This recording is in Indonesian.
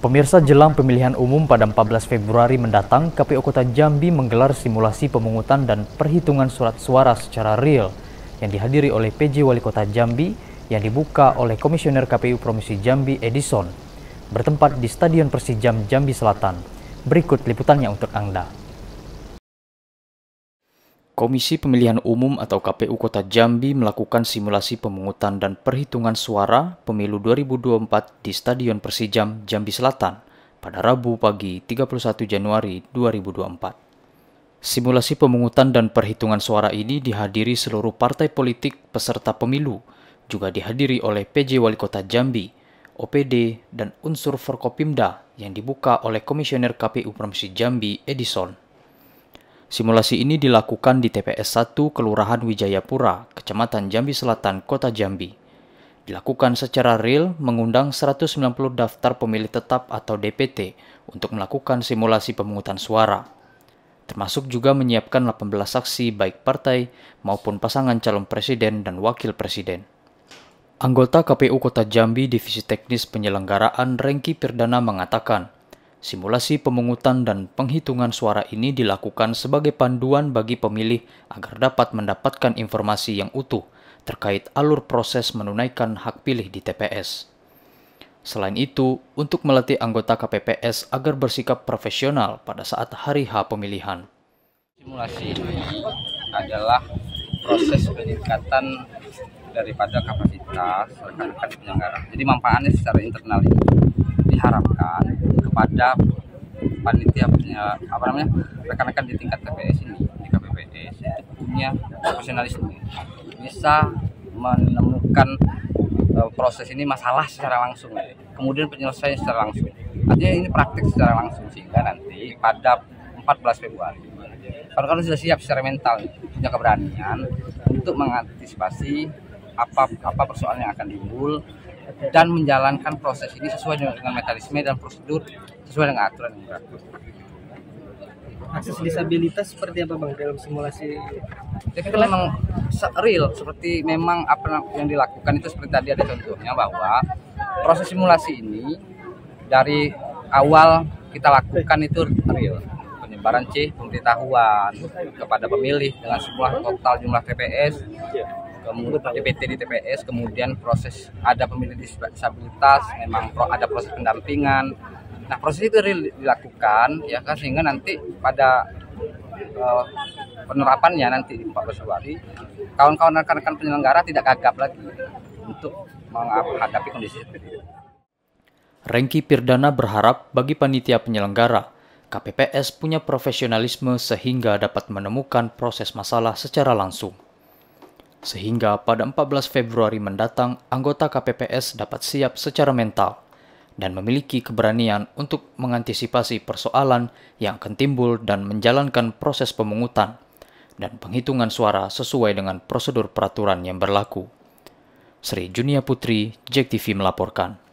Pemirsa jelang pemilihan umum pada 14 Februari mendatang, KPU Kota Jambi menggelar simulasi pemungutan dan perhitungan surat suara secara real yang dihadiri oleh PJ Wali Kota Jambi yang dibuka oleh Komisioner KPU Provinsi Jambi Edison bertempat di Stadion Persijam Jambi Selatan. Berikut liputannya untuk Anda. Komisi Pemilihan Umum atau KPU Kota Jambi melakukan simulasi pemungutan dan perhitungan suara pemilu 2024 di Stadion Persijam, Jambi Selatan pada Rabu pagi 31 Januari 2024. Simulasi pemungutan dan perhitungan suara ini dihadiri seluruh partai politik peserta pemilu, juga dihadiri oleh PJ Wali Kota Jambi, OPD, dan unsur Forkopimda yang dibuka oleh Komisioner KPU Provinsi Jambi, Edison Simulasi ini dilakukan di TPS 1 Kelurahan Wijayapura, Kecamatan Jambi Selatan, Kota Jambi. Dilakukan secara real mengundang 190 daftar pemilih tetap atau DPT untuk melakukan simulasi pemungutan suara. Termasuk juga menyiapkan 18 saksi baik partai maupun pasangan calon presiden dan wakil presiden. Anggota KPU Kota Jambi Divisi Teknis Penyelenggaraan Rengki Pirdana mengatakan, Simulasi pemungutan dan penghitungan suara ini dilakukan sebagai panduan bagi pemilih agar dapat mendapatkan informasi yang utuh terkait alur proses menunaikan hak pilih di TPS. Selain itu, untuk melatih anggota KPPS agar bersikap profesional pada saat hari H pemilihan. Simulasi adalah proses peningkatan daripada kapasitas rekan-rekan penyelenggara. Jadi manfaatnya secara internal ini diharapkan kepada panitia apa namanya rekan-rekan di tingkat TPS ini di KPPS itu punya profesionalisme bisa menemukan uh, proses ini masalah secara langsung kemudian penyelesaian secara langsung artinya ini praktik secara langsung sehingga nanti pada 14 Februari kalau kalian sudah siap secara mental punya keberanian untuk mengantisipasi apa apa persoalan yang akan timbul dan menjalankan proses ini sesuai dengan mekanisme dan prosedur sesuai dengan aturan yang berlaku. Akses disabilitas seperti apa bang dalam simulasi? Jadi itu memang real seperti memang apa yang dilakukan itu seperti tadi ada contohnya bahwa proses simulasi ini dari awal kita lakukan itu real penyebaran C pemberitahuan kepada pemilih dengan semua total jumlah TPS kemudian DPT di TPS kemudian proses ada pemilih disabilitas memang pro, ada proses pendampingan nah proses itu dilakukan ya kan sehingga nanti pada uh, penerapannya nanti di 14 Februari kawan-kawan rekan-rekan penyelenggara tidak gagap lagi untuk menghadapi kondisi seperti itu. Rengki Pirdana berharap bagi panitia penyelenggara, KPPS punya profesionalisme sehingga dapat menemukan proses masalah secara langsung sehingga pada 14 Februari mendatang anggota KPPS dapat siap secara mental dan memiliki keberanian untuk mengantisipasi persoalan yang akan timbul dan menjalankan proses pemungutan dan penghitungan suara sesuai dengan prosedur peraturan yang berlaku. Sri Junia Putri, JEK melaporkan.